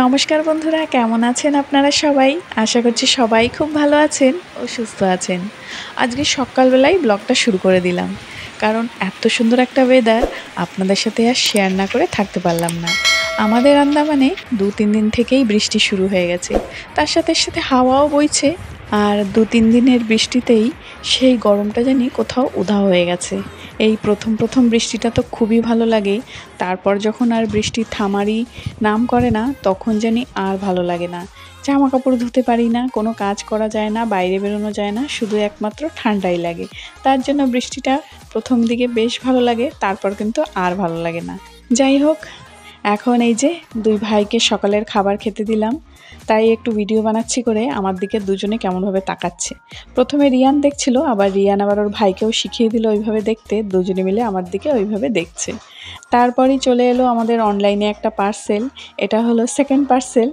নমস্কার বন্ধুরা কেমন আছেন আপনারা সবাই আশা করছি সবাই খুব ভালো আছেন ও সুস্থ আছেন আজকে সকালবেলায় ব্লগটা শুরু করে দিলাম কারণ এত সুন্দর একটা ওয়েদার আপনাদের সাথে আর শেয়ার না করে থাকতে পারলাম না আমাদের আন্দামানে দু তিন দিন থেকেই বৃষ্টি শুরু হয়ে গেছে তার সাথে সাথে হাওয়াও বইছে আর দু তিন দিনের বৃষ্টিতেই সেই গরমটা জানি কোথাও উধাও হয়ে গেছে এই প্রথম প্রথম বৃষ্টিটা তো খুবই ভালো লাগে তারপর যখন আর বৃষ্টি থামারই নাম করে না তখন জানি আর ভালো লাগে না জামা কাপড় ধুতে পারি না কোনো কাজ করা যায় না বাইরে বেরোনো যায় না শুধু একমাত্র ঠান্ডাই লাগে তার জন্য বৃষ্টিটা প্রথম দিকে বেশ ভালো লাগে তারপর কিন্তু আর ভালো লাগে না যাই হোক এখন এই যে দুই ভাইকে সকালের খাবার খেতে দিলাম তাই একটু ভিডিও বানাচ্ছি করে আমার দিকে দুজনে কেমনভাবে তাকাচ্ছে প্রথমে রিয়ান দেখছিল আবার রিয়ান আবার ওর ভাইকেও শিখিয়ে দিল ওইভাবে দেখতে দুজনে মিলে আমার দিকে ওইভাবে দেখছে তারপরেই চলে এলো আমাদের অনলাইনে একটা পার্সেল এটা হলো সেকেন্ড পার্সেল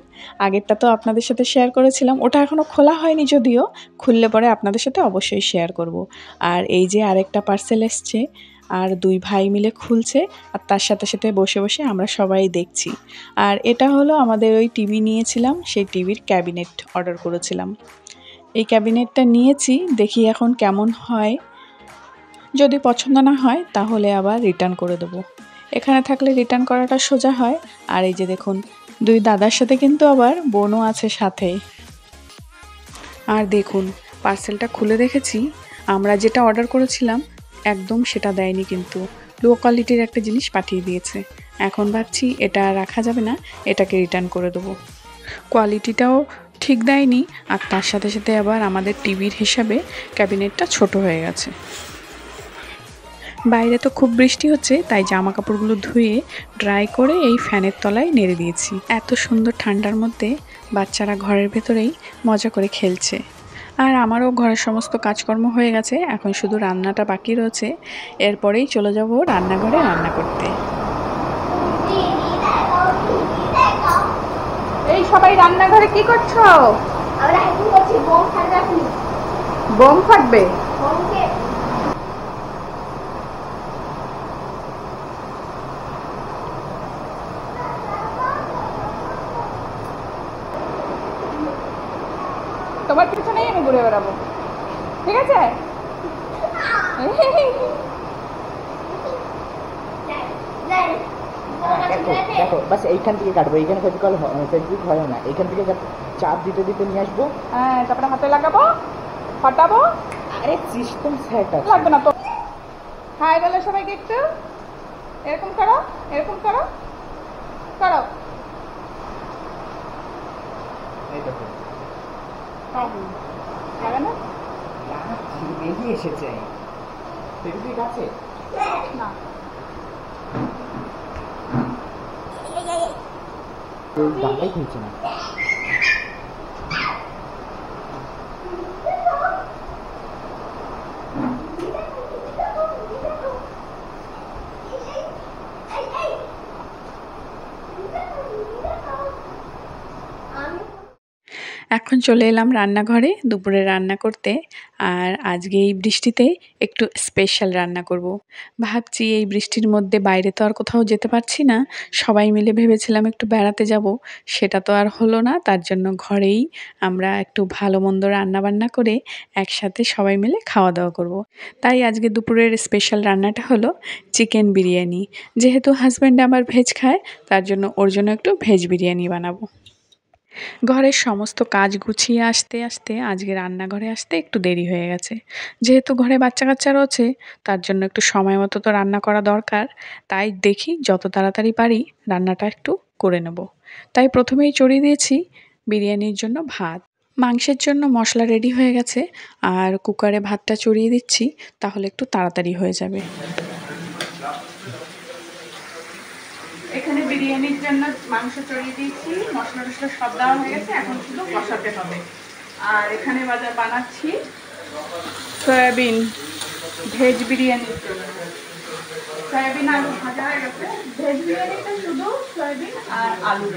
আগেরটা তো আপনাদের সাথে শেয়ার করেছিলাম ওটা এখনও খোলা হয়নি যদিও খুললে পরে আপনাদের সাথে অবশ্যই শেয়ার করব আর এই যে আরেকটা পার্সেল এসছে আর দুই ভাই মিলে খুলছে আর তার সাথে সাথে বসে বসে আমরা সবাই দেখছি আর এটা হলো আমাদের ওই টিভি নিয়েছিলাম সেই টিভির ক্যাবিনেট অর্ডার করেছিলাম এই ক্যাবিনেটটা নিয়েছি দেখি এখন কেমন হয় যদি পছন্দ না হয় তাহলে আবার রিটার্ন করে দেবো এখানে থাকলে রিটার্ন করাটা সোজা হয় আর এই যে দেখুন দুই দাদার সাথে কিন্তু আবার বোনও আছে সাথে আর দেখুন পার্সেলটা খুলে দেখেছি আমরা যেটা অর্ডার করেছিলাম একদম সেটা দেয়নি কিন্তু লো কোয়ালিটির একটা জিনিস পাঠিয়ে দিয়েছে এখন ভাবছি এটা রাখা যাবে না এটাকে রিটার্ন করে দেবো কোয়ালিটিটাও ঠিক দেয়নি আর তার সাথে সাথে আবার আমাদের টিভির হিসাবে ক্যাবিনেটটা ছোট হয়ে গেছে বাইরে তো খুব বৃষ্টি হচ্ছে তাই জামা কাপড়গুলো ধুয়ে ড্রাই করে এই ফ্যানের তলায় নেড়ে দিয়েছি এত সুন্দর ঠান্ডার মধ্যে বাচ্চারা ঘরের ভেতরেই মজা করে খেলছে আর আমারও ঘরের সমস্ত কাজকর্ম হয়ে গেছে এখন শুধু রান্নাটা বাকি রয়েছে এরপরেই চলে যাব রান্নাঘরে রান্না করতে এই সবাই রান্নাঘরে কি করছো বোম ফাটবে তোমার পিছনেই আমি ঘুরে বেড়াবো ঠিক আছে হ্যাঁ, দেখো দেখো বাস এইখান থেকে কাটবো এইখানে ফেভিকল ফেভিক হয় না এইখান থেকে চাপ দিতে দিতে নিয়ে আসবো হ্যাঁ তারপরে হাতে লাগাবো ফাটাবো আরে সিস্টেম সেট আছে লাগবে না তো হাই হ্যাঁ, বলো সবাইকে একটু এরকম করো এরকম করো করো এই দেখো 干什么？呀，没东西吃，这谁干的？妈。呀呀呀！有大黑虫子。এখন চলে এলাম রান্নাঘরে দুপুরে রান্না করতে আর আজকে এই বৃষ্টিতে একটু স্পেশাল রান্না করব। ভাবছি এই বৃষ্টির মধ্যে বাইরে তো আর কোথাও যেতে পারছি না সবাই মিলে ভেবেছিলাম একটু বেড়াতে যাব সেটা তো আর হলো না তার জন্য ঘরেই আমরা একটু ভালো মন্দ রান্নাবান্না করে একসাথে সবাই মিলে খাওয়া দাওয়া করব। তাই আজকে দুপুরের স্পেশাল রান্নাটা হলো চিকেন বিরিয়ানি যেহেতু হাজব্যান্ড আমার ভেজ খায় তার জন্য ওর জন্য একটু ভেজ বিরিয়ানি বানাবো ঘরের সমস্ত কাজ গুছিয়ে আসতে আসতে আজকে রান্নাঘরে আসতে একটু দেরি হয়ে গেছে যেহেতু ঘরে বাচ্চা কাচ্চা রয়েছে তার জন্য একটু সময় মতো তো রান্না করা দরকার তাই দেখি যত তাড়াতাড়ি পারি রান্নাটা একটু করে নেব তাই প্রথমেই চড়িয়ে দিয়েছি বিরিয়ানির জন্য ভাত মাংসের জন্য মশলা রেডি হয়ে গেছে আর কুকারে ভাতটা চড়িয়ে দিচ্ছি তাহলে একটু তাড়াতাড়ি হয়ে যাবে এখানে বিরিয়ানির জন্য মাংস চড়িয়ে দিয়েছি মশলা টশলা সব দেওয়া হয়ে গেছে এখন শুধু কষাতে হবে আর এখানে বাজার বানাচ্ছি সয়াবিন ভেজ বিরিয়ানির জন্য সয়াবিন আলু ভাজা হয়ে গেছে ভেজ বিরিয়ানিতে শুধু সয়াবিন আর আলু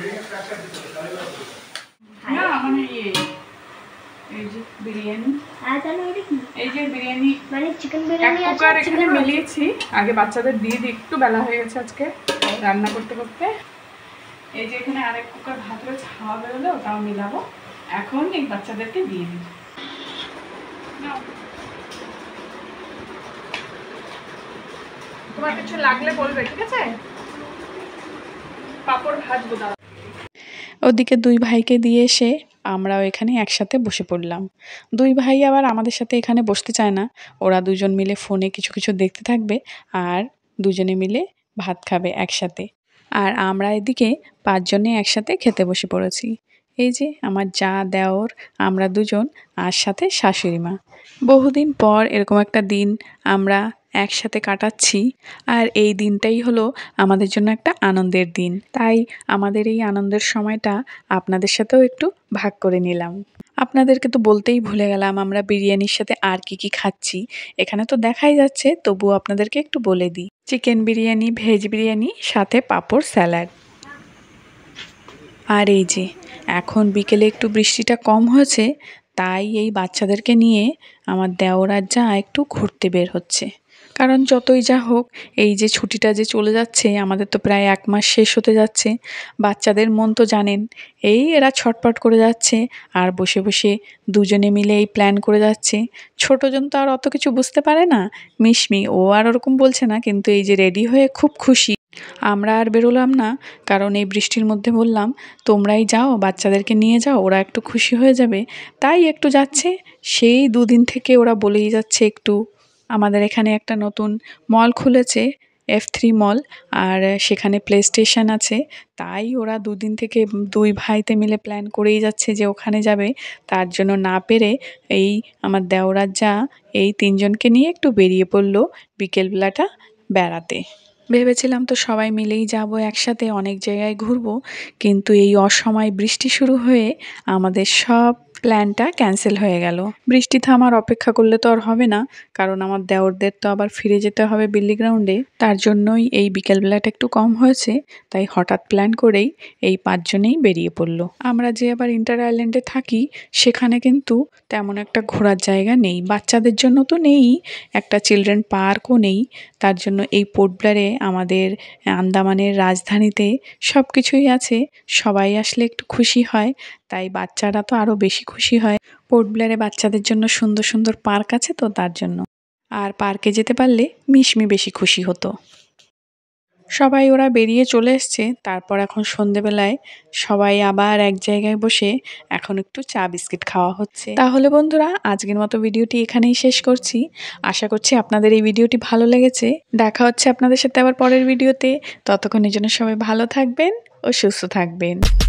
মানে ইয়ে এই যে বিরিয়ানি আর হ্যাঁ, এই যে বিরিয়ানি মানে চিকেন আগে বাচ্চাদের দিয়ে দিই একটু বেলা হয়ে গেছে আজকে রান্না করতে করতে এই যে এখানে আরেক কুকার ভাত রয়েছে হাওয়া বেরোলে ওটাও মিলাবো এখন এই বাচ্চাদেরকে দিয়ে দিই তোমার কিছু লাগলে বলবে ঠিক আছে পাপড় ভাজবো দাঁড়া ওদিকে দুই ভাইকে দিয়ে এসে আমরাও এখানে একসাথে বসে পড়লাম দুই ভাই আবার আমাদের সাথে এখানে বসতে চায় না ওরা দুজন মিলে ফোনে কিছু কিছু দেখতে থাকবে আর দুজনে মিলে ভাত খাবে একসাথে আর আমরা এদিকে পাঁচজনে একসাথে খেতে বসে পড়েছি এই যে আমার যা দেওর আমরা দুজন আর সাথে শাশুড়ি মা বহুদিন পর এরকম একটা দিন আমরা একসাথে কাটাচ্ছি আর এই দিনটাই হলো আমাদের জন্য একটা আনন্দের দিন তাই আমাদের এই আনন্দের সময়টা আপনাদের সাথেও একটু ভাগ করে নিলাম আপনাদেরকে তো বলতেই ভুলে গেলাম আমরা বিরিয়ানির সাথে আর কি কি খাচ্ছি এখানে তো দেখাই যাচ্ছে তবুও আপনাদেরকে একটু বলে দিই চিকেন বিরিয়ানি ভেজ বিরিয়ানি সাথে পাঁপড় স্যালাড আর এই যে এখন বিকেলে একটু বৃষ্টিটা কম হয়েছে তাই এই বাচ্চাদেরকে নিয়ে আমার দেওরার একটু ঘুরতে বের হচ্ছে কারণ যতই যা হোক এই যে ছুটিটা যে চলে যাচ্ছে আমাদের তো প্রায় এক মাস শেষ হতে যাচ্ছে বাচ্চাদের মন তো জানেন এই এরা ছটপট করে যাচ্ছে আর বসে বসে দুজনে মিলে এই প্ল্যান করে যাচ্ছে ছোটোজন তো আর অত কিছু বুঝতে পারে না মিশমি ও আর ওরকম বলছে না কিন্তু এই যে রেডি হয়ে খুব খুশি আমরা আর বেরোলাম না কারণ এই বৃষ্টির মধ্যে বললাম তোমরাই যাও বাচ্চাদেরকে নিয়ে যাও ওরা একটু খুশি হয়ে যাবে তাই একটু যাচ্ছে সেই দুদিন থেকে ওরা বলেই যাচ্ছে একটু আমাদের এখানে একটা নতুন মল খুলেছে এফ থ্রি মল আর সেখানে প্লে স্টেশন আছে তাই ওরা দুদিন থেকে দুই ভাইতে মিলে প্ল্যান করেই যাচ্ছে যে ওখানে যাবে তার জন্য না পেরে এই আমার দেওরার যা এই তিনজনকে নিয়ে একটু বেরিয়ে পড়লো বিকেলবেলাটা বেড়াতে ভেবেছিলাম তো সবাই মিলেই যাব একসাথে অনেক জায়গায় ঘুরবো কিন্তু এই অসময় বৃষ্টি শুরু হয়ে আমাদের সব প্ল্যানটা ক্যান্সেল হয়ে গেল বৃষ্টি থামার অপেক্ষা করলে তো আর হবে না কারণ আমার দেওরদের তো আবার ফিরে যেতে হবে বিল্লি গ্রাউন্ডে তার জন্যই এই বিকেলবেলাটা একটু কম হয়েছে তাই হঠাৎ প্ল্যান করেই এই পাঁচজনেই বেরিয়ে পড়ল আমরা যে আবার ইন্টার আইল্যান্ডে থাকি সেখানে কিন্তু তেমন একটা ঘোরার জায়গা নেই বাচ্চাদের জন্য তো নেই একটা চিলড্রেন পার্কও নেই তার জন্য এই পোর্টব্লারে আমাদের আন্দামানের রাজধানীতে সব কিছুই আছে সবাই আসলে একটু খুশি হয় তাই বাচ্চারা তো আরও বেশি খুশি হয় পোর্ট ব্লেয়ারে বাচ্চাদের জন্য সুন্দর সুন্দর পার্ক আছে তো তার জন্য আর পার্কে যেতে পারলে মিশমি বেশি খুশি হতো সবাই ওরা বেরিয়ে চলে এসছে তারপর এখন সন্ধেবেলায় সবাই আবার এক জায়গায় বসে এখন একটু চা বিস্কিট খাওয়া হচ্ছে তাহলে বন্ধুরা আজকের মতো ভিডিওটি এখানেই শেষ করছি আশা করছি আপনাদের এই ভিডিওটি ভালো লেগেছে দেখা হচ্ছে আপনাদের সাথে আবার পরের ভিডিওতে ততক্ষণের জন্য সবাই ভালো থাকবেন ও সুস্থ থাকবেন